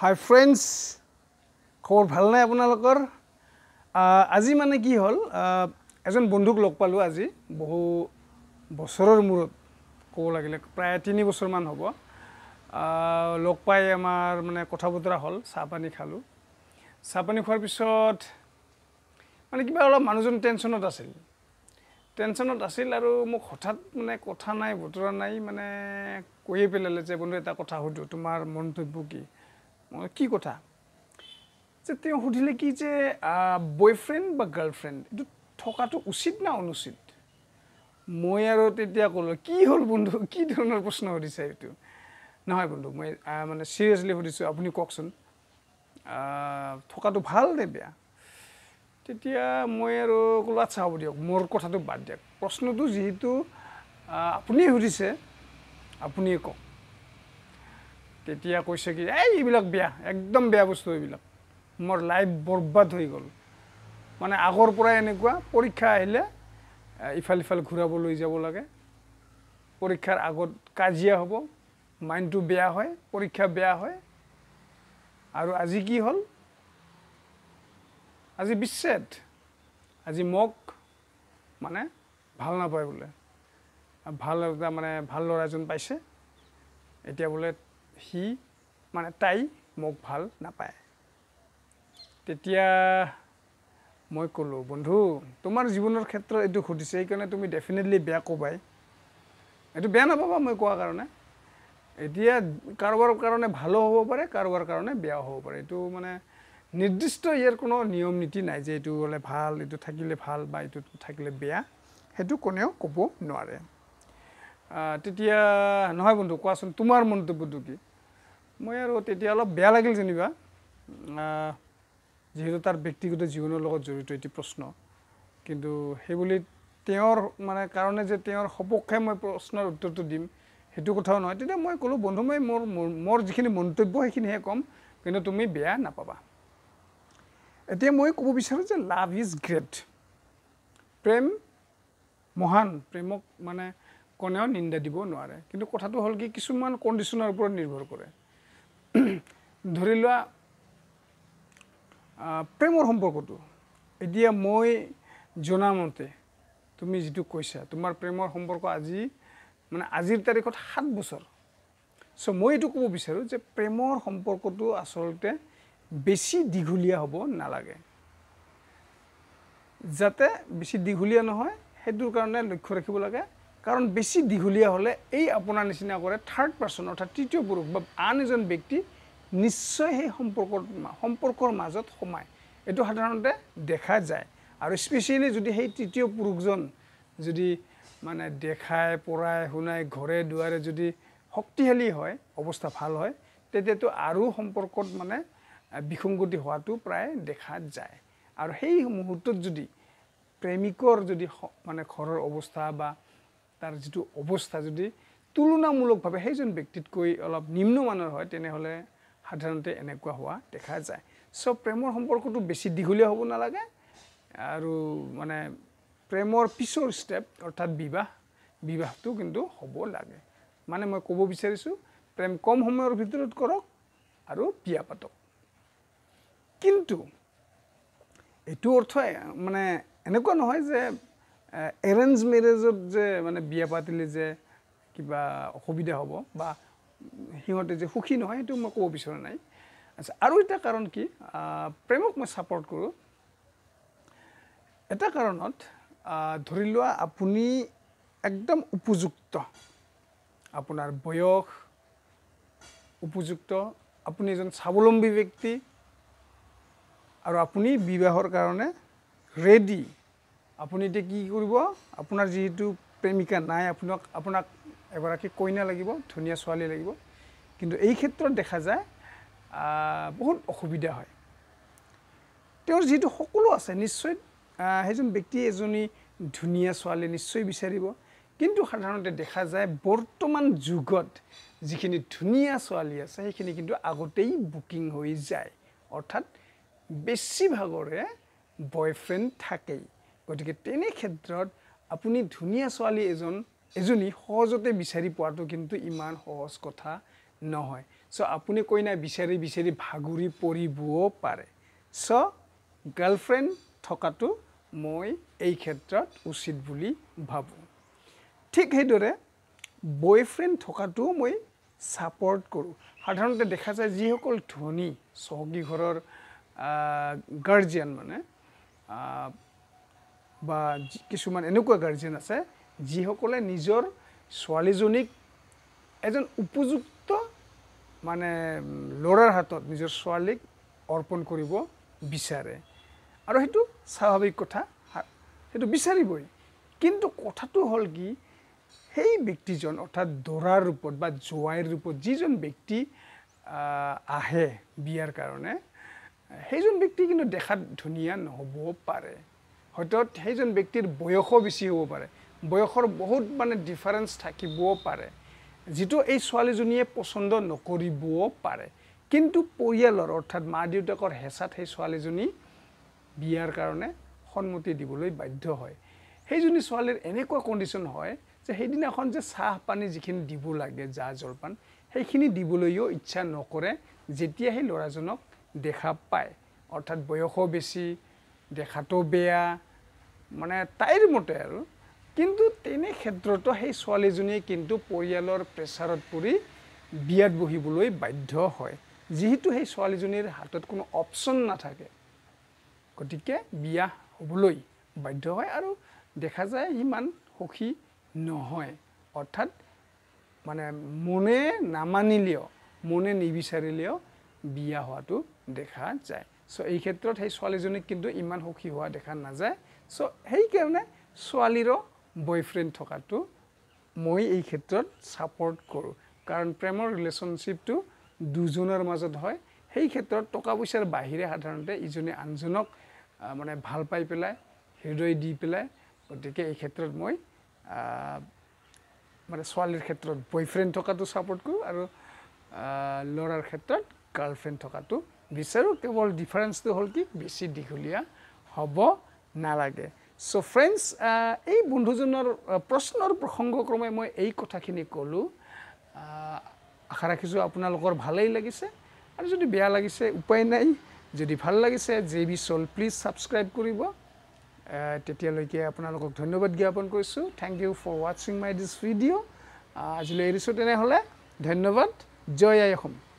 হাই friends খবৰ ভাল নাই আপোনালোকৰ আজি মানে কি হ'ল এজন বন্ধুক লগ পালোঁ আজি বহু বছৰৰ মূৰত ক'ব লাগিলে প্ৰায় তিনি বছৰমান হ'ব লগ পাই আমাৰ মানে কথা বতৰা হ'ল চাহ পানী খালোঁ চাহ পানী খোৱাৰ পিছত মানে কিবা অলপ মানুহজন টেনশ্যনত আছিল টেনশ্যনত আছিল আৰু মোক হঠাৎ মানে কথা নাই বতৰা নাই মানে কৈয়ে পেলালে যে বন্ধু এটা কথা সোধোঁ তোমাৰ মন্তব্য কি কি কথা যে তেওঁ সুধিলে কি যে বয়ফ্ৰেণ্ড বা গাৰ্লফ্ৰেণ্ড এইটো থকাটো উচিত না অনুচিত মই আৰু তেতিয়া ক'লোঁ কি হ'ল বন্ধু কি ধৰণৰ প্ৰশ্ন সুধিছে এইটো নহয় বন্ধু মই মানে চিৰিয়াছলি সুধিছোঁ আপুনি কওকচোন থকাটো ভাল নে বেয়া তেতিয়া মই আৰু ক'লোঁ আচ্ছা হ'ব দিয়ক মোৰ কথাটো বাদ দিয়ক প্ৰশ্নটো যিহেতু আপুনিয়ে সুধিছে আপুনিয়ে কওক তেতিয়া কৈছে কি এই এইবিলাক বেয়া একদম বেয়া বস্তু এইবিলাক মোৰ লাইফ বৰবাদ হৈ গ'ল মানে আগৰ পৰাই এনেকুৱা পৰীক্ষা আহিলে ইফাল ইফাল ঘূৰাব লৈ যাব লাগে পৰীক্ষাৰ আগত কাজিয়া হ'ব মাইণ্ডটো বেয়া হয় পৰীক্ষা বেয়া হয় আৰু আজি কি হ'ল আজি বিচ্ছেদ আজি মোক মানে ভাল নাপায় বোলে ভাল এটা মানে ভাল ল'ৰা এজন পাইছে এতিয়া বোলে সি মানে তাই মোক ভাল নাপায় তেতিয়া মই ক'লোঁ বন্ধু তোমাৰ জীৱনৰ ক্ষেত্ৰত এইটো সুধিছে সেইকাৰণে তুমি ডেফিনেটলি বেয়া ক'বাই এইটো বেয়া নাপাবা মই কোৱাৰ কাৰণে এতিয়া কাৰোবাৰ কাৰণে ভালো হ'ব পাৰে কাৰোবাৰ কাৰণে বেয়াও হ'ব পাৰে এইটো মানে নিৰ্দিষ্ট ইয়াৰ কোনো নিয়ম নীতি নাই যে এইটো হ'লে ভাল এইটো থাকিলে ভাল বা এইটো থাকিলে বেয়া সেইটো কোনেও ক'ব নোৱাৰে তেতিয়া নহয় বন্ধু কোৱাচোন তোমাৰ মন্তব্যটো কি মই আৰু তেতিয়া অলপ বেয়া লাগিল যেনিবা যিহেতু তাৰ ব্যক্তিগত জীৱনৰ লগত জড়িত এটি প্ৰশ্ন কিন্তু সেইবুলি তেওঁৰ মানে কাৰণে যে তেওঁৰ সপক্ষে মই প্ৰশ্নৰ উত্তৰটো দিম সেইটো কথাও নহয় তেতিয়া মই ক'লোঁ বন্ধু মই মোৰ মোৰ যিখিনি মন্তব্য সেইখিনিহে ক'ম কিন্তু তুমি বেয়া নাপাবা এতিয়া মই ক'ব বিচাৰোঁ যে লাভ ইজ গ্ৰেট প্ৰেম মহান প্ৰেমক মানে কোনেও নিন্দা দিব নোৱাৰে কিন্তু কথাটো হ'ল কি কিছুমান কণ্ডিশ্যনৰ ওপৰত নিৰ্ভৰ কৰে ধৰি লোৱা প্ৰেমৰ সম্পৰ্কটো এতিয়া মই জনামতে তুমি যিটো কৈছা তোমাৰ প্ৰেমৰ সম্পৰ্ক আজি মানে আজিৰ তাৰিখত সাত বছৰ চ' মই এইটো ক'ব বিচাৰোঁ যে প্ৰেমৰ সম্পৰ্কটো আচলতে বেছি দীঘলীয়া হ'ব নালাগে যাতে বেছি দীঘলীয়া নহয় সেইটোৰ কাৰণে লক্ষ্য ৰাখিব লাগে কাৰণ বেছি দীঘলীয়া হ'লে এই আপোনাৰ নিচিনা কৰে থাৰ্ড পাৰ্চন অৰ্থাৎ তৃতীয় পুৰুষ বা আন এজন ব্যক্তি নিশ্চয় সেই সম্পৰ্কত সম্পৰ্কৰ মাজত সোমায় এইটো সাধাৰণতে দেখা যায় আৰু স্পেচিয়েলি যদি সেই তৃতীয় পুৰুষজন যদি মানে দেখাই পৰাই শুনাই ঘৰে দুৱাৰে যদি শক্তিশালী হয় অৱস্থা ভাল হয় তেতিয়াতো আৰু সম্পৰ্কত মানে বিসংগতি হোৱাটো প্ৰায় দেখা যায় আৰু সেই মুহূৰ্তত যদি প্ৰেমিকৰ যদি মানে ঘৰৰ অৱস্থা বা তাৰ যিটো অৱস্থা যদি তুলনামূলকভাৱে সেইজন ব্যক্তিতকৈ অলপ নিম্নমানৰ হয় তেনেহ'লে সাধাৰণতে এনেকুৱা হোৱা দেখা যায় চব প্ৰেমৰ সম্পৰ্কটো বেছি দীঘলীয়া হ'ব নালাগে আৰু মানে প্ৰেমৰ পিছৰ ষ্টেপ অৰ্থাৎ বিবাহ বিবাহটো কিন্তু হ'ব লাগে মানে মই ক'ব বিচাৰিছোঁ প্ৰেম কম সময়ৰ ভিতৰত কৰক আৰু বিয়া পাতক কিন্তু এইটো অৰ্থই মানে এনেকুৱা নহয় যে এৰেঞ্জ মেৰেজত যে মানে বিয়া পাতিলে যে কিবা অসুবিধা হ'ব বা সিহঁতে যে সুখী নহয় সেইটো মই ক'ব বিচৰা নাই আচ্ছা আৰু এটা কাৰণ কি প্ৰেমক মই ছাপৰ্ট কৰোঁ এটা কাৰণত ধৰি লোৱা আপুনি একদম উপযুক্ত আপোনাৰ বয়স উপযুক্ত আপুনি এজন স্বাৱলম্বী ব্যক্তি আৰু আপুনি বিবাহৰ কাৰণে ৰেডি আপুনি এতিয়া কি কৰিব আপোনাৰ যিহেতু প্ৰেমিকা নাই আপোনাক আপোনাক এগৰাকী কইনা লাগিব ধুনীয়া ছোৱালী লাগিব কিন্তু এই ক্ষেত্ৰত দেখা যায় বহুত অসুবিধা হয় তেওঁৰ যিহেতু সকলো আছে নিশ্চয় সেইজন ব্যক্তি এজনী ধুনীয়া ছোৱালী নিশ্চয় বিচাৰিব কিন্তু সাধাৰণতে দেখা যায় বৰ্তমান যুগত যিখিনি ধুনীয়া ছোৱালী আছে সেইখিনি কিন্তু আগতেই বুকিং হৈ যায় অৰ্থাৎ বেছিভাগৰে বয়ফ্ৰেণ্ড থাকেই গতিকে তেনে ক্ষেত্ৰত আপুনি ধুনীয়া ছোৱালী এজন এজনী সহজতে বিচাৰি পোৱাটো কিন্তু ইমান সহজ কথা নহয় চ' আপুনি কইনা বিচাৰি বিচাৰি ভাগৰি পৰিব পাৰে চ' গাৰ্লফ্ৰেণ্ড থকাটো মই এই ক্ষেত্ৰত উচিত বুলি ভাবোঁ ঠিক সেইদৰে বয়ফ্ৰেণ্ড থকাটোও মই ছাপৰ্ট কৰোঁ সাধাৰণতে দেখা যায় যিসকল ধনী চহকী ঘৰৰ গাৰ্জিয়ান মানে বা কিছুমান এনেকুৱা গাৰ্জেন আছে যিসকলে নিজৰ ছোৱালীজনীক এজন উপযুক্ত মানে ল'ৰাৰ হাতত নিজৰ ছোৱালীক অৰ্পণ কৰিব বিচাৰে আৰু সেইটো স্বাভাৱিক কথা সেইটো বিচাৰিবই কিন্তু কথাটো হ'ল কি সেই ব্যক্তিজন অৰ্থাৎ দৰাৰ ৰূপত বা জোঁৱাইৰ ৰূপত যিজন ব্যক্তি আহে বিয়াৰ কাৰণে সেইজন ব্যক্তি কিন্তু দেখাত ধুনীয়া নহ'বও পাৰে হয়তো সেইজন ব্যক্তিৰ বয়সো বেছি হ'ব পাৰে বয়সৰ বহুত মানে ডিফাৰেঞ্চ থাকিবও পাৰে যিটো এই ছোৱালীজনীয়ে পচন্দ নকৰিবও পাৰে কিন্তু পৰিয়ালৰ অৰ্থাৎ মা দেউতাকৰ হেঁচাত সেই ছোৱালীজনী বিয়াৰ কাৰণে সন্মতি দিবলৈ বাধ্য হয় সেইজনী ছোৱালীৰ এনেকুৱা কণ্ডিশ্যন হয় যে সেইদিনাখন যে চাহ পানী যিখিনি দিব লাগে জা জলপান সেইখিনি দিবলৈও ইচ্ছা নকৰে যেতিয়া সেই ল'ৰাজনক দেখা পায় অৰ্থাৎ বয়সো বেছি দেখাতো বেয়া মানে তাইৰ মতে আৰু কিন্তু তেনে ক্ষেত্ৰতো সেই ছোৱালীজনীয়ে কিন্তু পৰিয়ালৰ প্ৰেছাৰত পৰি বিয়াত বহিবলৈ বাধ্য হয় যিহেতু সেই ছোৱালীজনীৰ হাতত কোনো অপশ্যন নাথাকে গতিকে বিয়া হ'বলৈ বাধ্য হয় আৰু দেখা যায় সিমান সুখী নহয় অৰ্থাৎ মানে মনে নামানিলেও মনে নিবিচাৰিলেও বিয়া হোৱাটো দেখা যায় চ' এই ক্ষেত্ৰত সেই ছোৱালীজনীক কিন্তু ইমান সুখী হোৱা দেখা নাযায় চ' সেইকাৰণে ছোৱালীৰো বয়ফ্ৰেণ্ড থকাটো মই এই ক্ষেত্ৰত ছাপৰ্ট কৰোঁ কাৰণ প্ৰেমৰ ৰিলেশ্যনশ্বিপটো দুজনৰ মাজত হয় সেই ক্ষেত্ৰত টকা পইচাৰ বাহিৰে সাধাৰণতে ইজনে আনজনক মানে ভাল পাই পেলাই হৃদয় দি পেলাই গতিকে এই ক্ষেত্ৰত মই মানে ছোৱালীৰ ক্ষেত্ৰত বয়ফ্ৰেণ্ড থকাটো ছাপৰ্ট কৰোঁ আৰু ল'ৰাৰ ক্ষেত্ৰত গাৰ্লফ্ৰেণ্ড থকাটো বিচাৰোঁ কেৱল ডিফাৰেঞ্চটো হ'ল কি বেছি দীঘলীয়া হ'ব নালাগে চ' ফ্ৰেণ্ডছ এই বন্ধুজনৰ প্ৰশ্নৰ প্ৰসংগক্ৰমে মই এই কথাখিনি ক'লোঁ আশা ৰাখিছোঁ আপোনালোকৰ ভালেই লাগিছে আৰু যদি বেয়া লাগিছে উপায় নাই যদি ভাল লাগিছে জে বি চল প্লিজ ছাবস্ক্ৰাইব কৰিব তেতিয়ালৈকে আপোনালোকক ধন্যবাদ জ্ঞাপন কৰিছোঁ থেংক ইউ ফৰ ৱাচিং মাই দিছ ভিডিঅ' আজিলৈ এৰিছোঁ তেনেহ'লে ধন্যবাদ জয় আই অসম